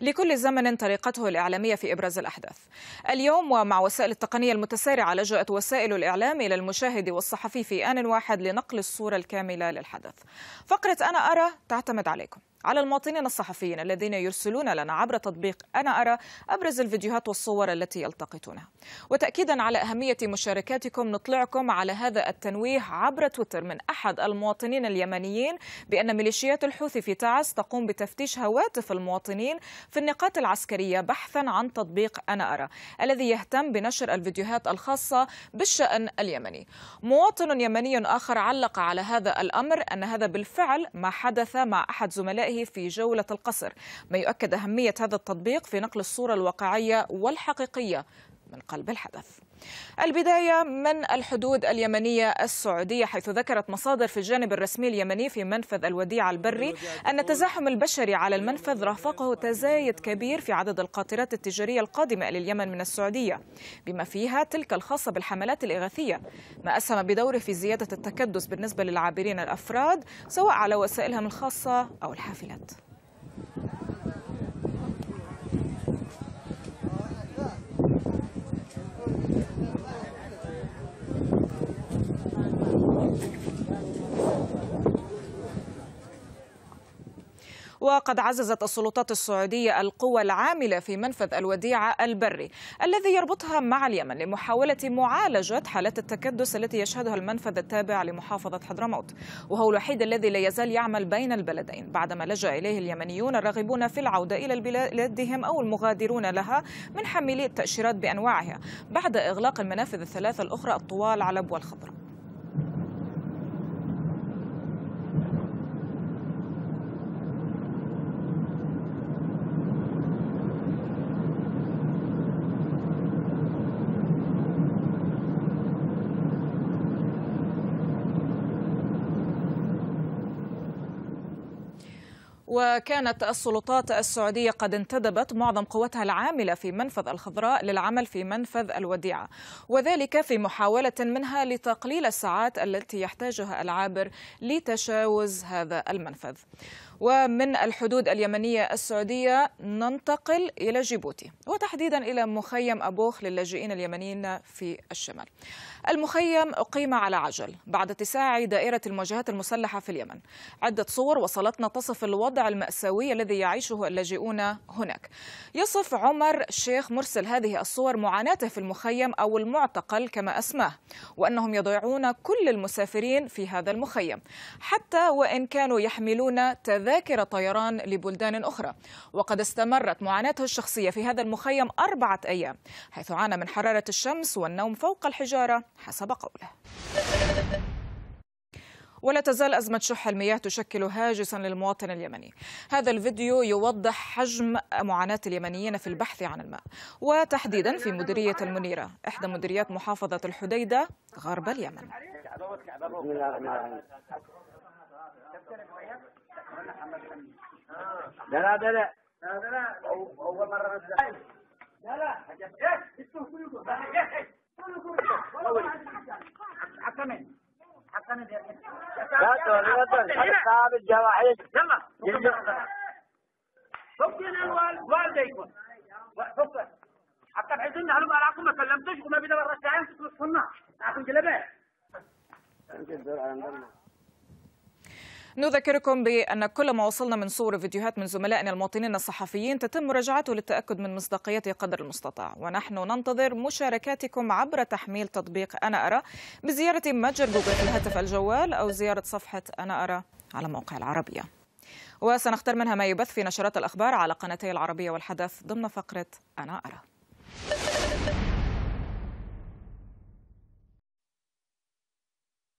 لكل زمن طريقته الإعلامية في إبراز الأحداث اليوم ومع وسائل التقنية المتسارعة لجأت وسائل الإعلام إلى المشاهد والصحفي في آن واحد لنقل الصورة الكاملة للحدث فقرة أنا أرى تعتمد عليكم على المواطنين الصحفيين الذين يرسلون لنا عبر تطبيق أنا أرى أبرز الفيديوهات والصور التي يلتقطونها وتأكيدا على أهمية مشاركاتكم نطلعكم على هذا التنويه عبر تويتر من أحد المواطنين اليمنيين بأن ميليشيات الحوثي في تعز تقوم بتفتيش هواتف المواطنين في النقاط العسكرية بحثا عن تطبيق أنا أرى الذي يهتم بنشر الفيديوهات الخاصة بالشأن اليمني مواطن يمني آخر علق على هذا الأمر أن هذا بالفعل ما حدث مع أحد زملائه عليه في جولة القصر ما يؤكد أهمية هذا التطبيق في نقل الصورة الواقعية والحقيقية من قلب الحدث البداية من الحدود اليمنية السعودية حيث ذكرت مصادر في الجانب الرسمي اليمني في منفذ الوديعة البري أن التزاحم البشري على المنفذ رافقه تزايد كبير في عدد القاطرات التجارية القادمة إلى اليمن من السعودية بما فيها تلك الخاصة بالحملات الإغاثية ما أسهم بدوره في زيادة التكدس بالنسبة للعابرين الأفراد سواء على وسائلهم الخاصة أو الحافلات وقد عززت السلطات السعودية القوى العاملة في منفذ الوديعة البري الذي يربطها مع اليمن لمحاولة معالجة حالات التكدس التي يشهدها المنفذ التابع لمحافظة حضرموت وهو الوحيد الذي لا يزال يعمل بين البلدين بعدما لجأ إليه اليمنيون الراغبون في العودة إلى بلادهم أو المغادرون لها من حاملي التأشيرات بأنواعها بعد إغلاق المنافذ الثلاثة الأخرى الطوال علب والخضراء وكانت السلطات السعودية قد انتدبت معظم قوتها العاملة في منفذ الخضراء للعمل في منفذ الوديعة وذلك في محاولة منها لتقليل الساعات التي يحتاجها العابر لتجاوز هذا المنفذ ومن الحدود اليمنية السعودية ننتقل إلى جيبوتي وتحديدا إلى مخيم أبوخ للاجئين اليمنيين في الشمال المخيم أقيم على عجل بعد اتساع دائرة المواجهات المسلحة في اليمن عدة صور وصلتنا تصف الوضع الوضع المأساوي الذي يعيشه اللاجئون هناك يصف عمر شيخ مرسل هذه الصور معاناته في المخيم أو المعتقل كما أسماه وأنهم يضيعون كل المسافرين في هذا المخيم حتى وإن كانوا يحملون تذاكر طيران لبلدان أخرى وقد استمرت معاناته الشخصية في هذا المخيم أربعة أيام حيث عانى من حرارة الشمس والنوم فوق الحجارة حسب قوله ولا تزال أزمة شح المياه تشكل هاجسا للمواطن اليمني هذا الفيديو يوضح حجم معاناة اليمنيين في البحث عن الماء وتحديدا في مديرية المنيرة إحدى مديريات محافظة الحديدة غرب اليمن لا لا لا لا لا لا لا لا لا نعم. حتى أراكم ما وما نذكركم بأن كل ما وصلنا من صور وفيديوهات من زملائنا المواطنين الصحفيين تتم مراجعته للتأكد من مصداقيته قدر المستطاع ونحن ننتظر مشاركاتكم عبر تحميل تطبيق أنا أرى بزيارة متجر جوجل الهاتف الجوال أو زيارة صفحة أنا أرى على موقع العربية وسنختار منها ما يبث في نشرات الأخبار على قناتي العربية والحدث ضمن فقرة أنا أرى